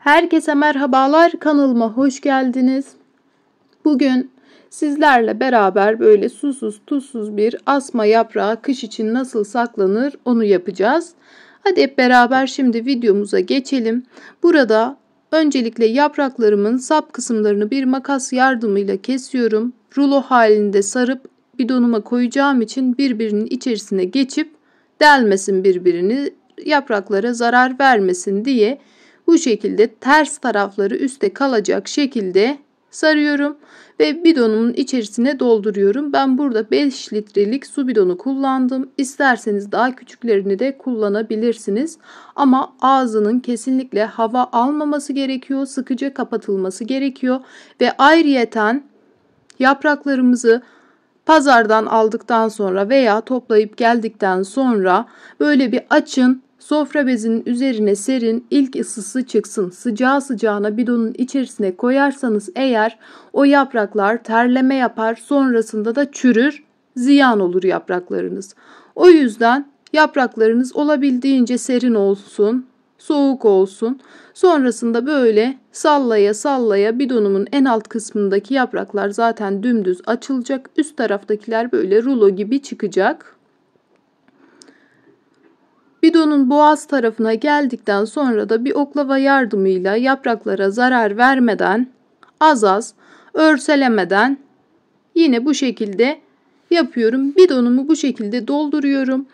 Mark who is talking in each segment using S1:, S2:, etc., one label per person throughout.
S1: Herkese merhabalar kanalıma hoş geldiniz. Bugün sizlerle beraber böyle susuz tuzsuz bir asma yaprağı kış için nasıl saklanır onu yapacağız. Hadi hep beraber şimdi videomuza geçelim. Burada öncelikle yapraklarımın sap kısımlarını bir makas yardımıyla kesiyorum. Rulo halinde sarıp bidonuma koyacağım için birbirinin içerisine geçip delmesin birbirini yapraklara zarar vermesin diye bu şekilde ters tarafları üste kalacak şekilde sarıyorum ve bidonumun içerisine dolduruyorum. Ben burada 5 litrelik su bidonu kullandım. İsterseniz daha küçüklerini de kullanabilirsiniz. Ama ağzının kesinlikle hava almaması gerekiyor. Sıkıca kapatılması gerekiyor. Ve ayrıyeten yapraklarımızı pazardan aldıktan sonra veya toplayıp geldikten sonra böyle bir açın Sofra bezinin üzerine serin ilk ısısı çıksın. Sıcağı sıcağına bidonun içerisine koyarsanız eğer o yapraklar terleme yapar sonrasında da çürür ziyan olur yapraklarınız. O yüzden yapraklarınız olabildiğince serin olsun soğuk olsun. Sonrasında böyle sallaya sallaya bidonumun en alt kısmındaki yapraklar zaten dümdüz açılacak. Üst taraftakiler böyle rulo gibi çıkacak. Bidonun boğaz tarafına geldikten sonra da bir oklava yardımıyla yapraklara zarar vermeden, az az, örselemeden yine bu şekilde yapıyorum. Bidonumu bu şekilde dolduruyorum.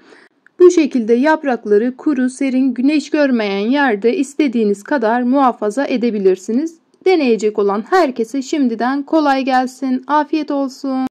S1: Bu şekilde yaprakları kuru, serin, güneş görmeyen yerde istediğiniz kadar muhafaza edebilirsiniz. Deneyecek olan herkese şimdiden kolay gelsin, afiyet olsun.